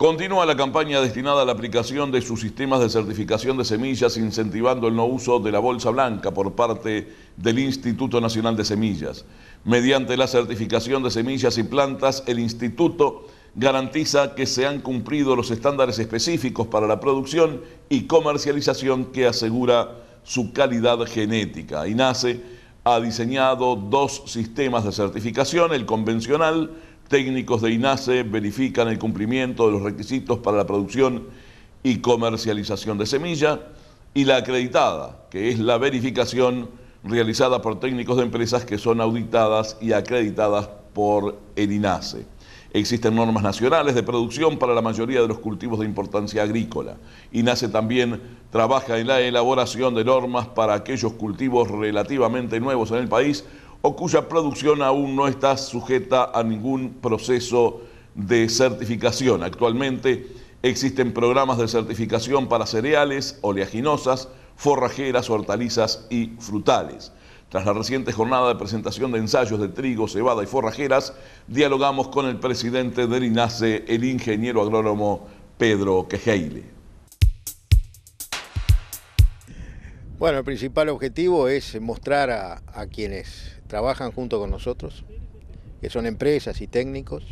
Continúa la campaña destinada a la aplicación de sus sistemas de certificación de semillas, incentivando el no uso de la bolsa blanca por parte del Instituto Nacional de Semillas. Mediante la certificación de semillas y plantas, el Instituto garantiza que se han cumplido los estándares específicos para la producción y comercialización que asegura su calidad genética. INASE ha diseñado dos sistemas de certificación, el convencional, técnicos de INASE verifican el cumplimiento de los requisitos para la producción y comercialización de semilla y la acreditada, que es la verificación realizada por técnicos de empresas que son auditadas y acreditadas por el INASE. Existen normas nacionales de producción para la mayoría de los cultivos de importancia agrícola. INASE también trabaja en la elaboración de normas para aquellos cultivos relativamente nuevos en el país o cuya producción aún no está sujeta a ningún proceso de certificación. Actualmente existen programas de certificación para cereales, oleaginosas, forrajeras, hortalizas y frutales. Tras la reciente jornada de presentación de ensayos de trigo, cebada y forrajeras, dialogamos con el presidente del INASE, el ingeniero agrónomo Pedro Quejeile. Bueno, el principal objetivo es mostrar a, quienes trabajan junto con nosotros, que son empresas y técnicos,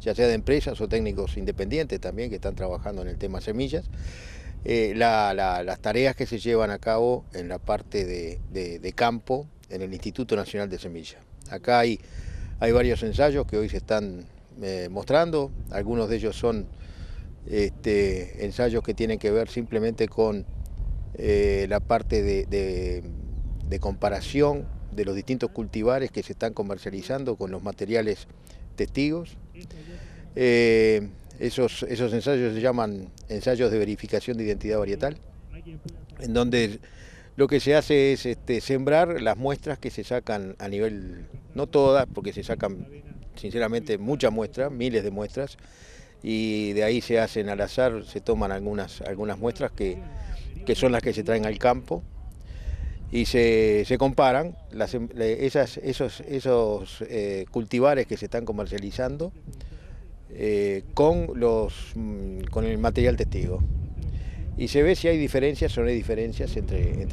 ya sea de empresas o técnicos independientes también que están trabajando en el tema semillas, eh, las tareas que se llevan a cabo en la parte de, campo en el Instituto Nacional de Semillas. Acá hay, varios ensayos que hoy se están eh, mostrando, algunos de ellos son este, ensayos que tienen que ver simplemente con eh, la parte de, comparación de los distintos cultivares que se están comercializando con los materiales testigos. Eh, esos, ensayos se llaman ensayos de verificación de identidad varietal, en donde lo que se hace es este, sembrar las muestras que se sacan a nivel, no todas, porque se sacan sinceramente muchas muestras, miles de muestras, y de ahí se hacen al azar, se toman algunas muestras que que son las que se traen al campo, y se, comparan las, em, esas, esos, esos eh, cultivares que se están comercializando eh, con, los, mm, con el material testigo. Y se ve si hay diferencias o no hay diferencias entre, en,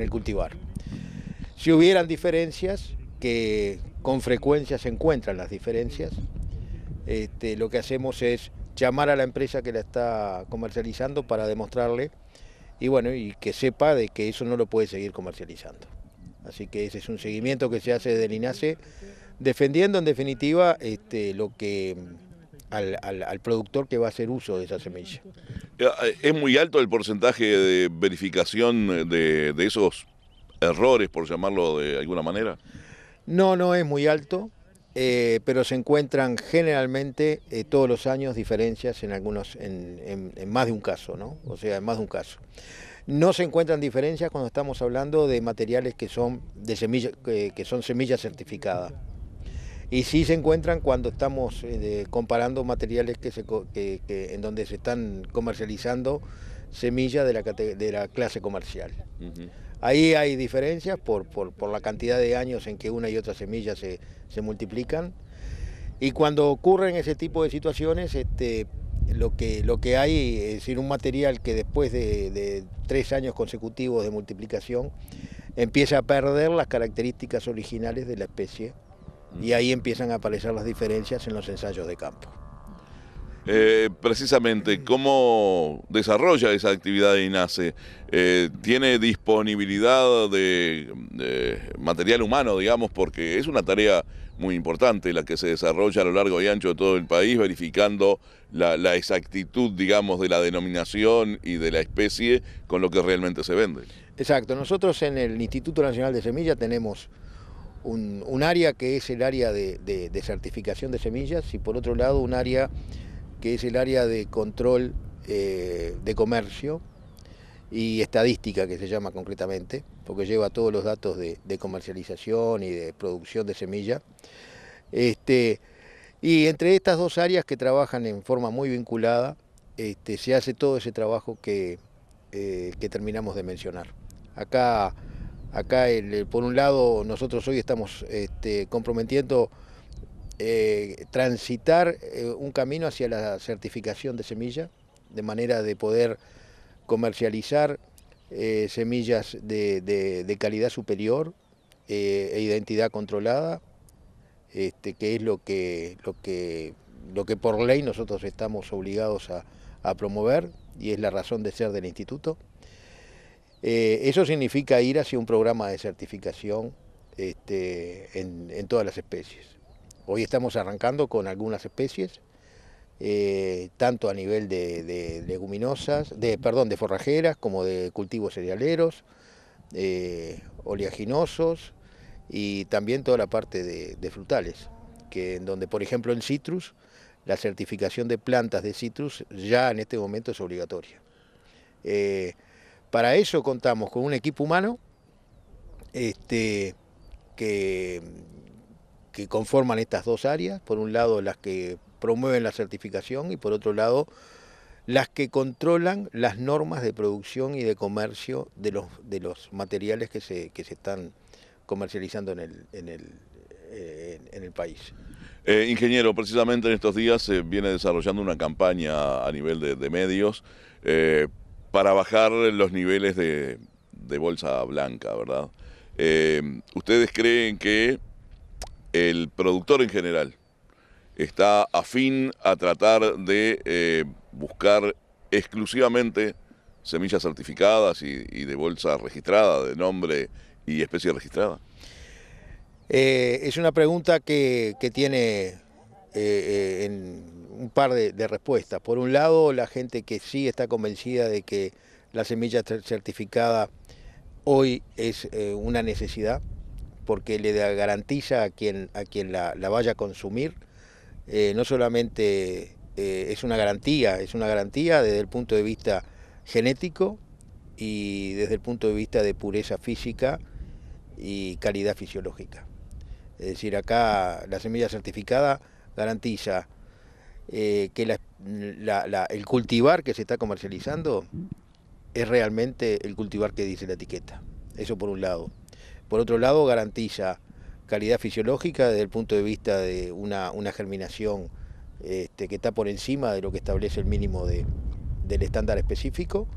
el cultivar. Si hubieran diferencias, que con frecuencia se encuentran las diferencias, este, lo que hacemos es llamar a la empresa que la está comercializando para demostrarle y bueno, y que sepa de que eso no lo puede seguir comercializando. Así que ese es un seguimiento que se hace desde el INASE, defendiendo en definitiva este, lo que al, productor que va a hacer uso de esa semilla. Eh, eh, es muy alto el porcentaje de verificación de, de esos errores, por llamarlo de alguna manera. No, no es muy alto. Eh, pero se encuentran generalmente eh, todos los años diferencias en algunos, en, más de un caso, ¿no? O sea, en más de un caso. No se encuentran diferencias cuando estamos hablando de materiales que son de que, son semillas certificadas. Y sí se encuentran cuando estamos eh, comparando materiales que en donde se están comercializando semillas de la, clase comercial. Ahí hay diferencias por, la cantidad de años en que una y otra semilla se, multiplican. Y cuando ocurren ese tipo de situaciones, este, lo, que, lo que hay es decir, un material que después de tres años consecutivos de multiplicación empieza a perder las características originales de la especie y mm. ahí empiezan a aparecer las diferencias en los ensayos de campo. Eh, precisamente cómo desarrolla esa actividad de INASE. Eh, ¿Tiene disponibilidad de, material humano, digamos, porque es una tarea muy importante la que se desarrolla a lo largo y ancho de todo el país, verificando la, exactitud, digamos, de la denominación y de la especie con lo que realmente se vende? Exacto, nosotros en el Instituto Nacional de Semillas tenemos un, área que es el área de, certificación de semillas y por otro lado un área que es el área de control eh, de comercio y estadística, que se llama concretamente, porque lleva todos los datos de, comercialización y de producción de semilla. Este, y entre estas dos áreas que trabajan en forma muy vinculada, este, se hace todo ese trabajo que, eh, que terminamos de mencionar. Acá, acá por un lado, nosotros hoy estamos este, comprometiendo eh, transitar eh, un camino hacia la certificación de semilla, de manera de poder comercializar eh, semillas de, calidad superior e identidad controlada, este, que es lo que, lo, lo que por ley nosotros estamos obligados a, promover y es la razón de ser del instituto. eso significa ir hacia un programa de certificación este, en todas las especies. Hoy estamos arrancando con algunas especies, eh, tanto a nivel de, leguminosas, de, perdón, de forrajeras como de cultivos cerealeros, eh, oleaginosos y también toda la parte de, frutales, que en donde, por ejemplo, en citrus, la certificación de plantas de citrus ya en este momento es obligatoria. Eh, para eso contamos con un equipo humano este, que, que conforman estas dos áreas, por un lado las que promueven la certificación y por otro lado las que controlan las normas de producción y de comercio de los, de los materiales que se, que se están comercializando en el, en el, eh, país. Eh, ingeniero, precisamente en estos días se viene desarrollando una campaña a nivel de, medios eh, para bajar los niveles de, de bolsa blanca, ¿verdad? ¿Ustedes creen que el productor en general está afín a tratar de eh, buscar exclusivamente semillas certificadas y, de bolsa registrada, de nombre y especie registrada? Eh, es una pregunta que, tiene eh, un par de, de, respuestas. Por un lado, la gente que sí está convencida de que la semilla certificada hoy es una necesidad, porque le garantiza a quien, a quien la, vaya a consumir, eh, no solamente eh, es una garantía, es una garantía desde el punto de vista genético y desde el punto de vista de pureza física y calidad fisiológica. Es decir, acá la semilla certificada garantiza eh, que el cultivar que se está comercializando es realmente el cultivar que dice la etiqueta. Eso por un lado. Por otro lado, garantiza calidad fisiológica desde el punto de vista de una, germinación este, que está por encima de lo que establece el mínimo del estándar específico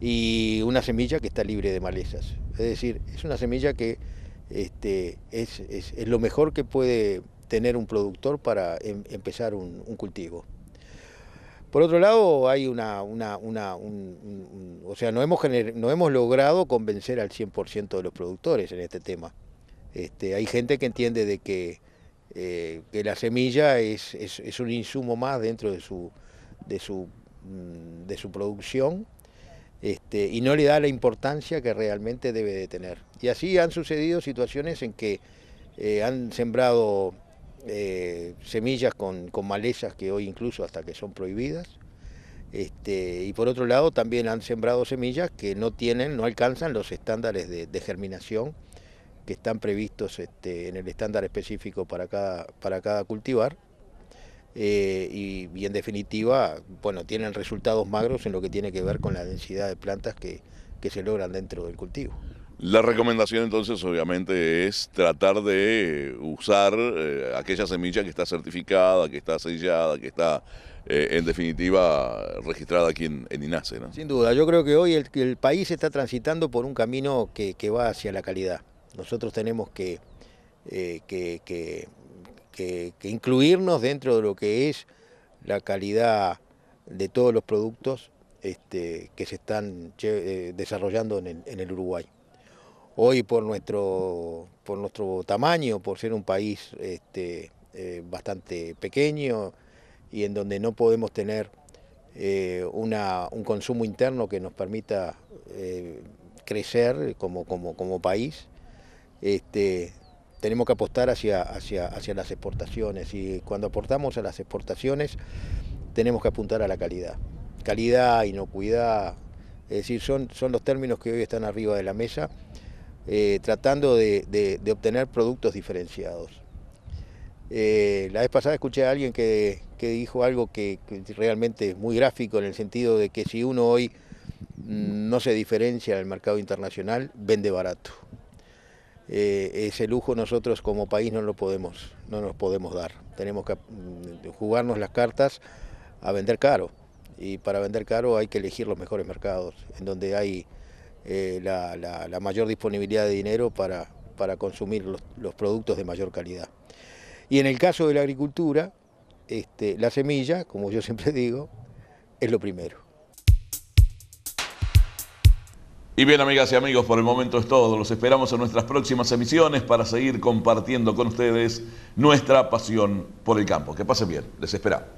y una semilla que está libre de malezas. Es decir, es una semilla que este, es, lo mejor que puede tener un productor para em, empezar un cultivo. Por otro lado, hay una, una, o sea, no hemos, no hemos logrado convencer al 100% de los productores en este tema. Este, hay gente que entiende de que, eh, que la semilla es, un insumo más dentro de su, de su, mm, de su producción este, y no le da la importancia que realmente debe de tener. Y así han sucedido situaciones en que eh, han sembrado eh, semillas con, malezas que hoy incluso hasta que son prohibidas. Este, y por otro lado también han sembrado semillas que no tienen, no alcanzan los estándares de, germinación que están previstos este, en el estándar específico para cada, para cada cultivar. Eh, y, en definitiva, bueno, tienen resultados magros en lo que tiene que ver con la densidad de plantas que se logran dentro del cultivo. La recomendación entonces obviamente es tratar de eh, usar eh, aquella semilla que está certificada, que está sellada, que está eh, en definitiva registrada aquí en, en Sin duda, yo creo que hoy el, país está transitando por un camino que, va hacia la calidad. Nosotros tenemos que, que, incluirnos dentro de lo que es la calidad de todos los productos este, que se están desarrollando en el Uruguay. Hoy por nuestro, por nuestro tamaño, por ser un país este, eh, bastante pequeño y en donde no podemos tener eh, un consumo interno que nos permita eh, crecer como, país, este, tenemos que apostar hacia, hacia, las exportaciones y cuando aportamos a las exportaciones tenemos que apuntar a la calidad. Calidad, inocuidad, es decir, son, son los términos que hoy están arriba de la mesa. Eh, tratando de, obtener productos diferenciados. Eh, la vez pasada escuché a alguien que, dijo algo que, realmente es muy gráfico en el sentido de que si uno hoy mm, no se diferencia el mercado internacional, vende barato. Eh, ese lujo nosotros como país no lo podemos, no nos podemos dar. Tenemos que mm, jugarnos las cartas a vender caro. Y para vender caro hay que elegir los mejores mercados, en donde hay eh, la, mayor disponibilidad de dinero para, para consumir los, productos de mayor calidad. Y en el caso de la agricultura, este, la semilla, como yo siempre digo, es lo primero. Y bien, amigas y amigos, por el momento es todo. Los esperamos en nuestras próximas emisiones para seguir compartiendo con ustedes nuestra pasión por el campo. Que pasen bien, les esperamos.